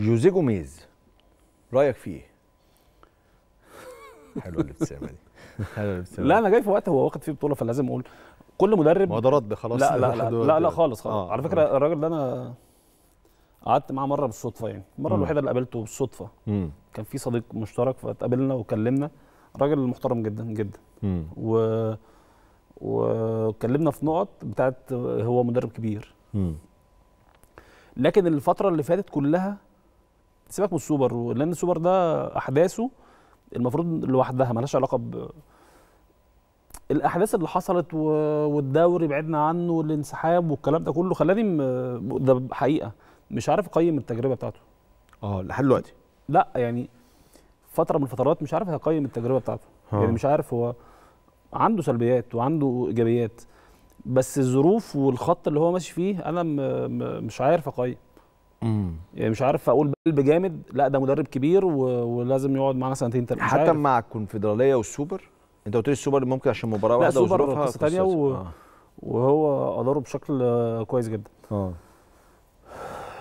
جوزيه جوميز رايك فيه ايه؟ حلوه الابتسامه دي حلوه الابتسامه لا انا جاي في وقت هو واخد فيه بطوله فلازم اقول كل مدرب ما ده رد خلاص لا لا لا لا, لا خالص خالص آه على آه. فكره آه. الراجل ده انا قعدت معاه مره بالصدفه يعني المره الوحيده اللي قابلته بالصدفه مم. كان في صديق مشترك فاتقابلنا وكلمنا راجل محترم جدا جدا و واتكلمنا في نقط بتاعت هو مدرب كبير مم. لكن الفتره اللي فاتت كلها سيبك من السوبر لان السوبر ده احداثه المفروض لوحدها ملهاش علاقه ب الاحداث اللي حصلت والدوري بعدنا عنه والانسحاب والكلام ده كله خلاني م... ده حقيقه مش عارف اقيم التجربه بتاعته اه لحد دلوقتي لا يعني فتره من الفترات مش عارف اقيم التجربه بتاعته ها. آه. يعني مش عارف هو عنده سلبيات وعنده ايجابيات بس الظروف والخط اللي هو ماشي فيه انا م... م... مش عارف اقيم يعني مش عارف اقول قلب جامد لا ده مدرب كبير و... ولازم يقعد معانا سنتين ثلاثه حتى مع الكونفدراليه والسوبر انت قلت لي السوبر ممكن عشان مباراه واحده السوبر قصه ثانيه و... آه. وهو اداره بشكل كويس جدا اه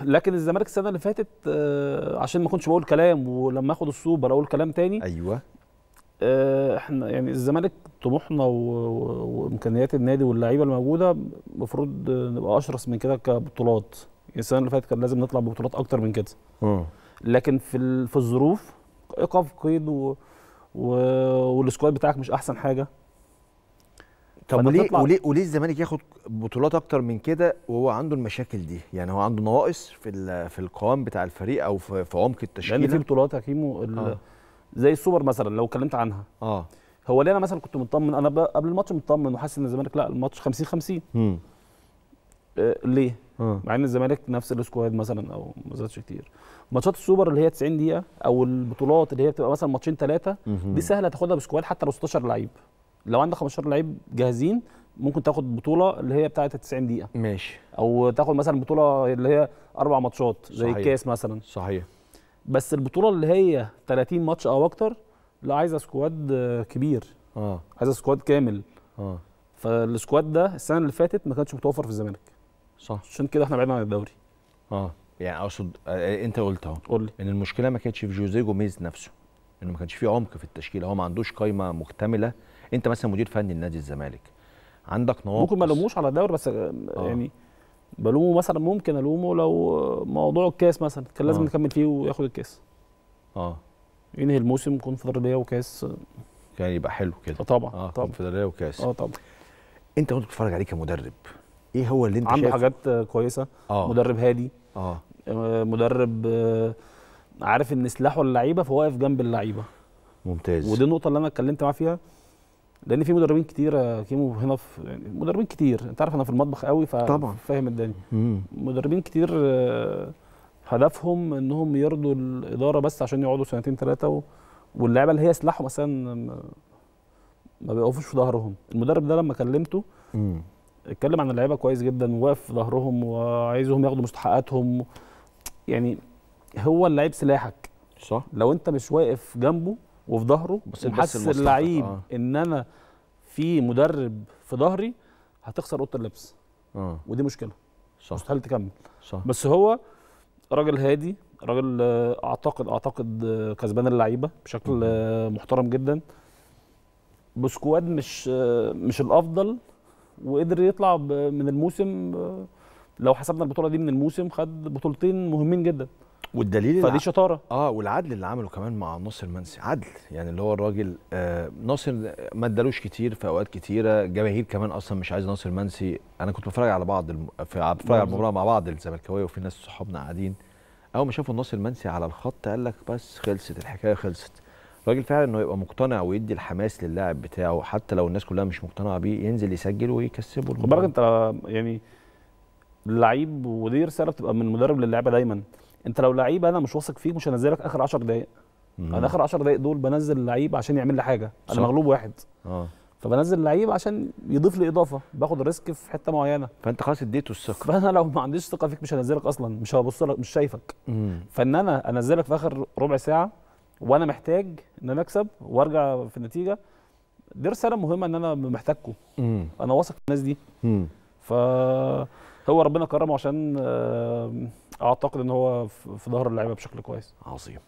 لكن الزمالك السنه اللي فاتت آه، عشان ما كنتش بقول كلام ولما اخد السوبر اقول كلام تاني ايوه آه، احنا يعني الزمالك طموحنا وامكانيات النادي واللعيبه الموجوده المفروض نبقى اشرس من كده كبطولات يعني السنه اللي فاتت كان لازم نطلع ببطولات اكتر من كده لكن في في الظروف ايقاف قيد و... و... والسكواد بتاعك مش احسن حاجه طب وليه وليه وليه الزمالك ياخد بطولات اكتر من كده وهو عنده المشاكل دي يعني هو عنده نواقص في في القوام بتاع الفريق او في, في عمق التشكيله لان في بطولات يا كيمو آه. زي السوبر مثلا لو اتكلمت عنها اه هو ليه انا مثلا كنت مطمن انا قبل الماتش مطمن وحاسس ان الزمالك لا الماتش 50 50 امم آه ليه آه. مع ان الزمالك نفس السكواد مثلا او ما زادش كتير ماتشات السوبر اللي هي 90 دقيقه او البطولات اللي هي بتبقى مثلا ماتشين ثلاثه دي سهله تاخدها بسكواد حتى لو 16 لعيب لو عندك 15 لعيب جاهزين ممكن تاخد بطوله اللي هي بتاعه 90 دقيقه ماشي او تاخد مثلا بطوله اللي هي اربع ماتشات زي صحيح. الكاس مثلا صحيح بس البطوله اللي هي 30 ماتش او اكتر لا عايزه سكواد كبير اه عايزه سكواد كامل اه فالسكواد ده السنه اللي فاتت ما كانش متوفر في الزمالك صح عشان كده احنا بعدنا عن الدوري اه يعني اقصد آه، آه، انت قلت اهو قول لي ان المشكله ما كانتش في جوزيه جوميز نفسه انه ما كانش في عمق في التشكيله هو ما عندوش قايمه مكتمله انت مثلا مدير فني لنادي الزمالك عندك نواقص ممكن ما الوموش على الدوري بس آه،, آه. يعني بلومه مثلا ممكن الومه لو موضوع الكاس مثلا كان لازم آه. نكمل فيه وياخد الكاس اه ينهي الموسم كونفدراليه وكاس كان يبقى حلو كده طبعا اه طبعا كونفدراليه وكاس اه طبعا انت وانت بتتفرج عليه كمدرب ايه هو اللي انت عنده شايف؟ حاجات كويسه آه. مدرب هادي اه, آه، مدرب آه، عارف ان سلاحه اللعيبه فهو واقف جنب اللعيبه ممتاز ودي النقطه اللي انا اتكلمت معاه فيها لان في مدربين كتير آه، كيمو هنا في يعني مدربين كتير انت عارف انا في المطبخ قوي فاهم الدنيا مدربين كتير هدفهم انهم يرضوا الاداره بس عشان يقعدوا سنتين ثلاثه و... واللعيبه اللي هي سلاحهم مثلا ما بيقفوش في ظهرهم المدرب ده لما كلمته اتكلم عن اللعيبه كويس جدا وواقف في ظهرهم وعايزهم ياخدوا مستحقاتهم يعني هو اللعيب سلاحك صح لو انت مش واقف جنبه وفي ظهره وحاسس اللعيب آه. ان انا في مدرب في ظهري هتخسر اوضه اللبس آه. ودي مشكله صح مستحيل تكمل صح بس هو راجل هادي راجل آه، اعتقد اعتقد آه، كسبان اللعيبه بشكل آه، محترم جدا بسكواد مش مش الافضل وقدر يطلع من الموسم آه، لو حسبنا البطوله دي من الموسم خد بطولتين مهمين جدا والدليل فدي الع... شطاره اه والعدل اللي عمله كمان مع ناصر منسي عدل يعني اللي هو الراجل آه ناصر ما ادالوش كتير في اوقات كتيره جماهير كمان اصلا مش عايز ناصر منسي انا كنت بتفرج على بعض الم... في بتفرج على المباراه مع بعض الزملكاويه وفي ناس صحابنا قاعدين اول ما شافوا ناصر منسي على الخط قال لك بس خلصت الحكايه خلصت الراجل فعلا انه يبقى مقتنع ويدي الحماس للاعب بتاعه حتى لو الناس كلها مش مقتنعه بيه ينزل يسجل ويكسبه خد انت يعني اللعيب ودي رساله بتبقى من المدرب للاعيبه دايما انت لو لعيب انا مش واثق فيك مش هنزلك اخر 10 دقائق انا اخر 10 دقائق دول بنزل اللعيب عشان يعمل لي حاجه انا مغلوب واحد اه فبنزل اللعيب عشان يضيف لي اضافه باخد ريسك في حته معينه فانت خلاص اديته الثقه فانا لو ما عنديش ثقه فيك مش هنزلك اصلا مش هبص لك مش شايفك مم. فان انا انزلك في اخر ربع ساعه وانا محتاج ان انا اكسب وارجع في النتيجه دي رساله مهمه ان انا محتاجكم انا واثق في الناس دي ف فهو ربنا كرمه عشان آه، اعتقد ان هو في ظهر اللعيبه بشكل كويس عظيم